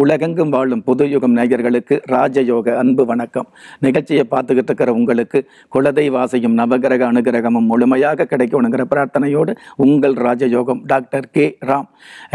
உலகெங்கும் வாழும் புது யுகம் நேயர்களுக்கு ராஜயோக அன்பு வணக்கம் நிகழ்ச்சியை பார்த்துக்கிட்டு இருக்கிற உங்களுக்கு குலதெய்வாசையும் நவகிரக அனுகிரகமும் முழுமையாக கிடைக்கணுங்கிற பிரார்த்தனையோடு உங்கள் ராஜயோகம் doctor K Ram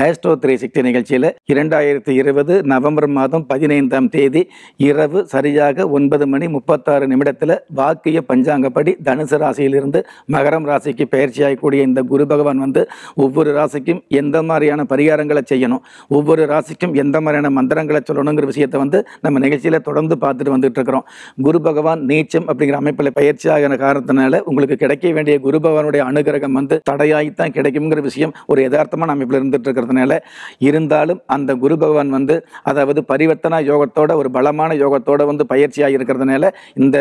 astro three sixty நிகழ்ச்சியில் இரண்டாயிரத்தி இருபது நவம்பர் மாதம் பதினைந்தாம் தேதி இரவு சரியாக ஒன்பது மணி முப்பத்தாறு நிமிடத்தில் வாக்கிய பஞ்சாங்கப்படி தனுசு ராசியிலிருந்து மகரம் ராசிக்கு பயிற்சியாகக்கூடிய இந்த குரு பகவான் வந்து ஒவ்வொரு ராசிக்கும் எந்த மாதிரியான பரிகாரங்களை செய்யணும் ஒவ்வொரு ராசிக்கும் எந்த மாதிரியான மாதிரியான மந்திரங்களை சொல்லணுங்கிற விஷயத்தை வந்து நம்ம நிகழ்ச்சியில் தொடர்ந்து பார்த்துட்டு வந்துட்டு இருக்கிறோம் குரு பகவான் நீச்சம் அப்படிங்கிற அமைப்பில் ஆகிற காரணத்தினால உங்களுக்கு கிடைக்க வேண்டிய குரு பகவானுடைய அனுகிரகம் வந்து தடையாகித்தான் கிடைக்குங்கிற விஷயம் ஒரு யதார்த்தமான அமைப்பில் இருந்துட்டு இருக்கிறதுனால இருந்தாலும் அந்த குரு பகவான் வந்து அதாவது பரிவர்த்தனா யோகத்தோட ஒரு பலமான யோகத்தோட வந்து பயிற்சியாக இருக்கிறதுனால இந்த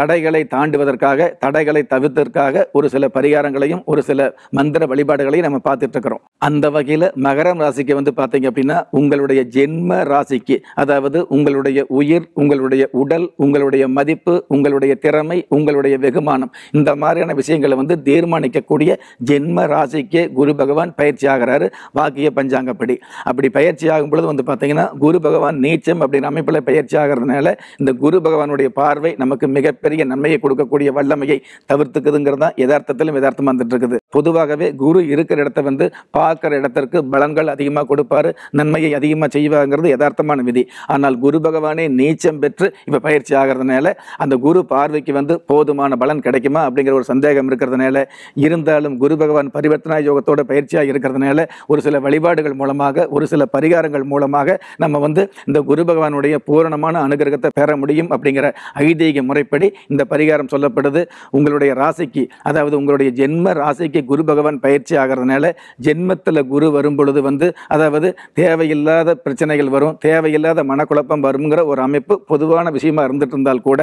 தடைகளை தாண்டுவதற்காக தடைகளை தவிர்த்ததற்காக ஒரு சில பரிகாரங்களையும் ஒரு சில மந்திர வழிபாடுகளையும் நம்ம பார்த்துட்டு இருக்கிறோம் அந்த வகையில் மகரம் ராசிக்கு வந்து பார்த்தீங்க அப்படின்னா உங்களுடைய ஜென்ம ராசிக்கு அதாவது உங்களுடைய உயிர் உங்களுடைய உடல் உங்களுடைய மதிப்பு உங்களுடைய திறமை உங்களுடைய வெகுமானம் இந்த மாதிரியான விஷயங்களை வந்து தீர்மானிக்கக்கூடிய ஜென்ம ராசிக்கு குரு பகவான் பயிற்சி ஆகிறாரு வாக்கிய பஞ்சாங்கப்படி அப்படி பயிற்சி ஆகும் பொழுது வந்து பார்த்தீங்கன்னா குரு பகவான் நீச்சம் அப்படிங்கிற அமைப்பில் பயிற்சி ஆகிறதுனால இந்த குரு பகவானுடைய பார்வை நமக்கு மிகப்பெரிய நன்மையை கொடுக்கக்கூடிய வல்லமையை தவிர்த்துக்குதுங்கிறது தான் யதார்த்தத்திலும் யதார்த்தமாக வந்துட்டு இருக்குது பொதுவாகவே குரு இருக்கிற இடத்த வந்து பார் பார்க்குற இடத்திற்கு பலங்கள் அதிகமாக கொடுப்பார் நன்மையை அதிகமாக செய்வாங்கிறது யதார்த்தமான விதி ஆனால் குரு பகவானே நீச்சம் பெற்று இப்போ பயிற்சி ஆகிறதுனால அந்த குரு பார்வைக்கு வந்து போதுமான பலன் கிடைக்குமா அப்படிங்கிற ஒரு சந்தேகம் இருக்கிறதுனால இருந்தாலும் குரு பகவான் பரிவர்த்தனா யோகத்தோட பயிற்சியாக இருக்கிறதுனால ஒரு சில வழிபாடுகள் மூலமாக ஒரு சில பரிகாரங்கள் மூலமாக நம்ம வந்து இந்த குரு பகவானுடைய பூரணமான அனுகிரகத்தை பெற முடியும் அப்படிங்கிற ஐதீக முறைப்படி இந்த பரிகாரம் சொல்லப்படுது உங்களுடைய ராசிக்கு அதாவது உங்களுடைய ஜென்ம ராசிக்கு குரு பகவான் பயிற்சி ஆகிறதுனால ஜென்ம ஜென்மத்தில் குரு வரும் பொழுது வந்து அதாவது தேவையில்லாத பிரச்சனைகள் வரும் தேவையில்லாத மனக்குழப்பம் வருங்கிற ஒரு அமைப்பு பொதுவான விஷயமாக இருந்துட்டு இருந்தால் கூட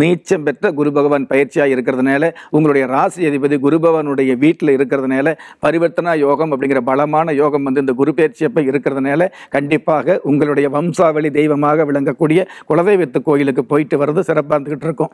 நீச்சம் பெற்ற குரு பகவான் பயிற்சியாக இருக்கிறதுனால உங்களுடைய ராசி அதிபதி குரு பகவானுடைய வீட்டில் இருக்கிறதுனால பரிவர்த்தனா யோகம் அப்படிங்கிற பலமான யோகம் வந்து இந்த குரு பயிற்சி அப்போ இருக்கிறதுனால கண்டிப்பாக உங்களுடைய வம்சாவளி தெய்வமாக விளங்கக்கூடிய குலதெய்வத்து கோயிலுக்கு போயிட்டு வர்றது சிறப்பாக இருந்துக்கிட்டு இருக்கும்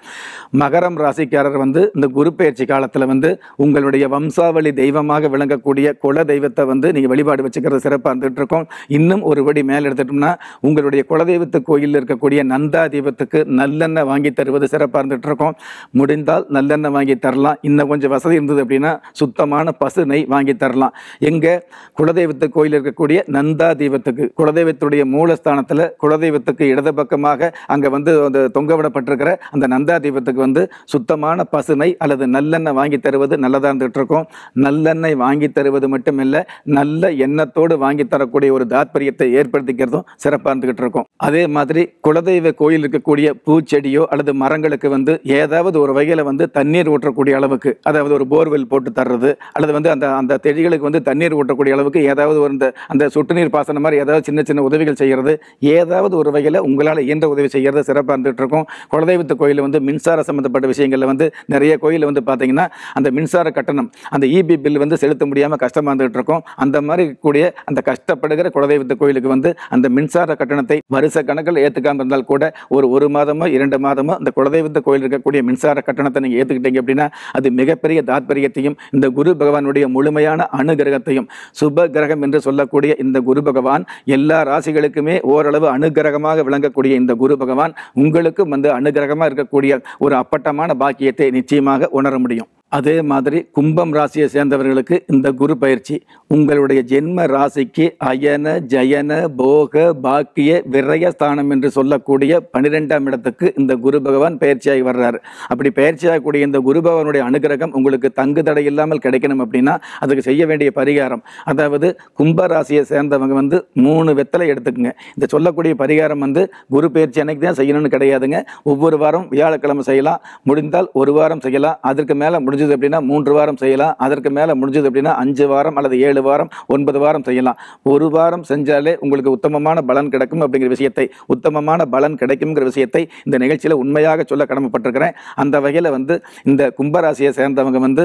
மகரம் ராசிக்காரர் வந்து இந்த குரு பயிற்சி காலத்தில் வந்து உங்களுடைய வம்சாவளி தெய்வமாக விளங்கக்கூடிய குல தெய்வ குலதெய்வத்தை வந்து நீங்கள் வழிபாடு வச்சுக்கிறது சிறப்பாக இருந்துகிட்டு இருக்கோம் இன்னும் ஒரு படி மேலே எடுத்துட்டோம்னா உங்களுடைய குலதெய்வத்து கோயிலில் இருக்கக்கூடிய நந்தா தீபத்துக்கு நல்லெண்ணெய் வாங்கி தருவது சிறப்பாக இருந்துகிட்டு இருக்கோம் முடிந்தால் நல்லெண்ணெய் வாங்கி தரலாம் இன்னும் கொஞ்சம் வசதி இருந்தது அப்படின்னா சுத்தமான பசு நெய் வாங்கி தரலாம் எங்கே குலதெய்வத்து கோயில் இருக்கக்கூடிய நந்தா தீபத்துக்கு குலதெய்வத்துடைய மூலஸ்தானத்தில் குலதெய்வத்துக்கு இடது பக்கமாக அங்கே வந்து அந்த தொங்கவிடப்பட்டிருக்கிற அந்த நந்தா தீபத்துக்கு வந்து சுத்தமான பசுனை அல்லது நல்லெண்ணெய் வாங்கி தருவது நல்லதாக இருந்துகிட்டு இருக்கோம் நல்லெண்ணெய் வாங்கி தருவது மட்டுமில்லை நல்ல எண்ணத்தோடு வாங்கி தரக்கூடிய ஒரு தாத்பரியத்தை ஏற்படுத்திக்கிறதும் சிறப்பாக இருந்துகிட்டு இருக்கும் அதே மாதிரி குலதெய்வ கோயில் இருக்கக்கூடிய பூச்செடியோ அல்லது மரங்களுக்கு வந்து ஏதாவது ஒரு வகையில் வந்து தண்ணீர் ஊற்றக்கூடிய அளவுக்கு அதாவது ஒரு போர்வெல் போட்டு தர்றது அல்லது வந்து அந்த அந்த செடிகளுக்கு வந்து தண்ணீர் ஊற்றக்கூடிய அளவுக்கு ஏதாவது ஒரு இந்த அந்த சொட்டு நீர் பாசனம் மாதிரி ஏதாவது சின்ன சின்ன உதவிகள் செய்கிறது ஏதாவது ஒரு வகையில் உங்களால் இயன்ற உதவி செய்கிறது சிறப்பாக இருந்துகிட்டு இருக்கும் குலதெய்வத்து கோயில் வந்து மின்சார சம்மந்தப்பட்ட விஷயங்களில் வந்து நிறைய கோயில் வந்து பார்த்தீங்கன்னா அந்த மின்சார கட்டணம் அந்த இபி e பில் வந்து செலுத்த முடியாமல் கஷ்டமாக இருந்துகிட்டு இருக்கும் இருக்கும் அந்த மாதிரி கூடிய அந்த கஷ்டப்படுகிற குலதெய்வத்து கோயிலுக்கு வந்து அந்த மின்சார கட்டணத்தை வருஷ கணக்கில் ஏற்றுக்காமல் இருந்தால் கூட ஒரு ஒரு மாதமோ இரண்டு மாதமோ அந்த குலதெய்வத்து கோயில் இருக்கக்கூடிய மின்சார கட்டணத்தை நீங்கள் ஏற்றுக்கிட்டீங்க அப்படின்னா அது மிகப்பெரிய தாத்பரியத்தையும் இந்த குரு பகவானுடைய முழுமையான அணுகிரகத்தையும் சுப கிரகம் என்று சொல்லக்கூடிய இந்த குரு பகவான் எல்லா ராசிகளுக்குமே ஓரளவு அனுகிரகமாக விளங்கக்கூடிய இந்த குரு பகவான் உங்களுக்கும் வந்து அனுகிரகமாக இருக்கக்கூடிய ஒரு அப்பட்டமான பாக்கியத்தை நிச்சயமாக உணர முடியும் அதே மாதிரி கும்பம் ராசியை சேர்ந்தவர்களுக்கு இந்த குரு பயிற்சி உங்களுடைய ஜென்ம ராசிக்கு அயன ஜயன போக பாக்கிய விரய ஸ்தானம் என்று சொல்லக்கூடிய பன்னிரெண்டாம் இடத்துக்கு இந்த குரு பகவான் பயிற்சியாகி வர்றாரு அப்படி பயிற்சியாகக்கூடிய இந்த குரு பகவானுடைய அனுகிரகம் உங்களுக்கு தங்கு தடை இல்லாமல் கிடைக்கணும் அப்படின்னா அதுக்கு செய்ய வேண்டிய பரிகாரம் அதாவது கும்ப ராசியை சேர்ந்தவங்க வந்து மூணு வெத்தலை எடுத்துக்கோங்க இந்த சொல்லக்கூடிய பரிகாரம் வந்து குரு பயிற்சி அன்னைக்கு தான் செய்யணும்னு கிடையாதுங்க ஒவ்வொரு வாரம் வியாழக்கிழமை செய்யலாம் முடிந்தால் ஒரு வாரம் செய்யலாம் அதற்கு மேலே முடிஞ்ச முடிஞ்சது அப்படின்னா மூன்று வாரம் செய்யலாம் அதற்கு மேலே முடிஞ்சது அப்படின்னா அஞ்சு வாரம் அல்லது ஏழு வாரம் ஒன்பது வாரம் செய்யலாம் ஒரு வாரம் செஞ்சாலே உங்களுக்கு உத்தமமான பலன் கிடைக்கும் அப்படிங்கிற விஷயத்தை உத்தமமான பலன் கிடைக்குங்கிற விஷயத்தை இந்த நிகழ்ச்சியில் உண்மையாக சொல்ல கடமைப்பட்டிருக்கிறேன் அந்த வகையில் வந்து இந்த கும்பராசியை சேர்ந்தவங்க வந்து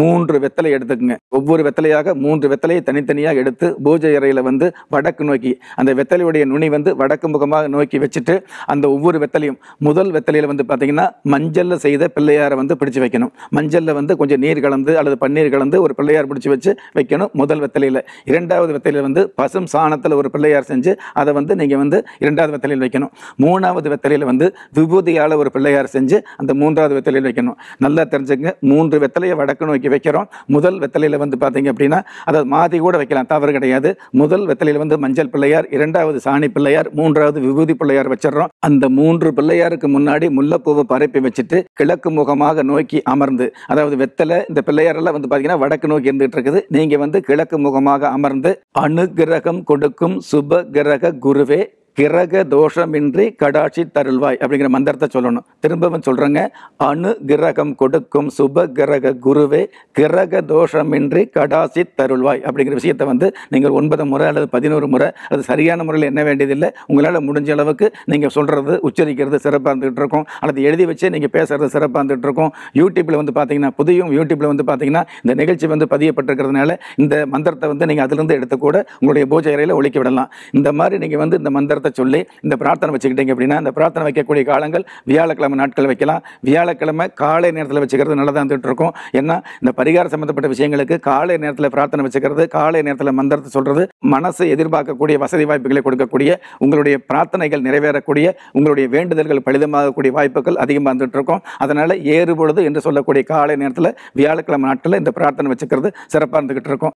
மூன்று வெத்தலை எடுத்துக்குங்க ஒவ்வொரு வெத்தலையாக மூன்று வெத்தலையை தனித்தனியாக எடுத்து பூஜை அறையில் வந்து வடக்கு நோக்கி அந்த வெத்தலையுடைய நுனி வந்து வடக்கு முகமாக நோக்கி வச்சுட்டு அந்த ஒவ்வொரு வெத்தலையும் முதல் வெத்தலையில் வந்து பார்த்தீங்கன்னா மஞ்சளில் செய்த பிள்ளையாரை வந்து பிடிச்சு வைக்கணும் மஞ்சளில் வந்து கொஞ்சம் நீர் கலந்து அல்லது பன்னீர் கலந்து ஒரு பிள்ளையார் பிடிச்சி வச்சு வைக்கணும் முதல் வெத்தலையில் இரண்டாவது வெத்தலையில் வந்து பசும் சாணத்தில் ஒரு பிள்ளையார் செஞ்சு அதை வந்து நீங்கள் வந்து இரண்டாவது வெத்தலையில் வைக்கணும் மூணாவது வெத்தலையில் வந்து விபூதியால் ஒரு பிள்ளையார் செஞ்சு அந்த மூன்றாவது வெத்தலையில் வைக்கணும் நல்லா தெரிஞ்சுங்க மூன்று வெத்தலையை வடக்கு நோக்கி வைக்கிறோம் முதல் வெத்தலையில் வந்து பார்த்தீங்க அப்படின்னா அதாவது மாதி கூட வைக்கலாம் தவறு கிடையாது முதல் வெத்தலையில் வந்து மஞ்சள் பிள்ளையார் இரண்டாவது சாணி பிள்ளையார் மூன்றாவது விபூதி பிள்ளையார் வச்சிடறோம் அந்த மூன்று பிள்ளையாருக்கு முன்னாடி முல்லைப்பூவை பரப்பி வச்சுட்டு கிழக்கு முகமாக நோக்கி அமர்ந்து அதாவது வெத்தலை இந்த பிள்ளையாரெல்லாம் வந்து பார்த்தீங்கன்னா வடக்கு நோக்கி இருந்துகிட்டு இருக்குது நீங்கள் வந்து கிழக்கு முகமாக அமர்ந்து அனுகிரகம் கொடுக்கும் சுப கிரக குருவே கிரக தோஷமின்றி கடாட்சி தருள்வாய் அப்படிங்கிற மந்திரத்தை சொல்லணும் திரும்பவும் சொல்கிறேங்க அணு கிரகம் கொடுக்கும் சுப கிரக குருவே கிரக தோஷமின்றி கடாசி தருள்வாய் அப்படிங்கிற விஷயத்தை வந்து நீங்கள் ஒன்பது முறை அல்லது பதினோரு முறை அது சரியான முறையில் என்ன வேண்டியதில்லை உங்களால் முடிஞ்ச அளவுக்கு நீங்கள் சொல்கிறது உச்சரிக்கிறது சிறப்பாக இருந்துகிட்டு இருக்கும் அல்லது எழுதி வச்சே நீங்கள் பேசுகிறது சிறப்பாக இருந்துகிட்டு இருக்கும் யூடியூப்பில் வந்து பார்த்தீங்கன்னா புதியும் யூடியூப்பில் வந்து பார்த்தீங்கன்னா இந்த நிகழ்ச்சி வந்து பதியப்பட்டிருக்கிறதுனால இந்த மந்திரத்தை வந்து நீங்கள் அதிலிருந்து எடுத்துக்கூட உங்களுடைய பூஜை அறையில் ஒழிக்க விடலாம் இந்த மாதிரி நீங்கள் வந்து இந்த மந்திரத்தை நாமத்தை சொல்லி இந்த பிரார்த்தனை வச்சுக்கிட்டீங்க அப்படின்னா இந்த பிரார்த்தனை வைக்கக்கூடிய காலங்கள் வியாழக்கிழமை நாட்கள் வைக்கலாம் வியாழக்கிழமை காலை நேரத்தில் வச்சுக்கிறது நல்லதாக இருக்கும் ஏன்னா இந்த பரிகாரம் சம்மந்தப்பட்ட விஷயங்களுக்கு காலை நேரத்தில் பிரார்த்தனை வச்சுக்கிறது காலை நேரத்தில் மந்திரத்தை சொல்கிறது மனசு எதிர்பார்க்கக்கூடிய வசதி வாய்ப்புகளை கொடுக்கக்கூடிய உங்களுடைய பிரார்த்தனைகள் நிறைவேறக்கூடிய உங்களுடைய வேண்டுதல்கள் பலிதமாகக்கூடிய வாய்ப்புகள் அதிகமாக இருந்துகிட்டு இருக்கும் அதனால் ஏறுபொழுது என்று சொல்லக்கூடிய காலை நேரத்தில் வியாழக்கிழமை நாட்களில் இந்த பிரார்த்தனை வச்சுக்கிறது சிறப்பாக இருந்துக்கிட்டு இருக்கும்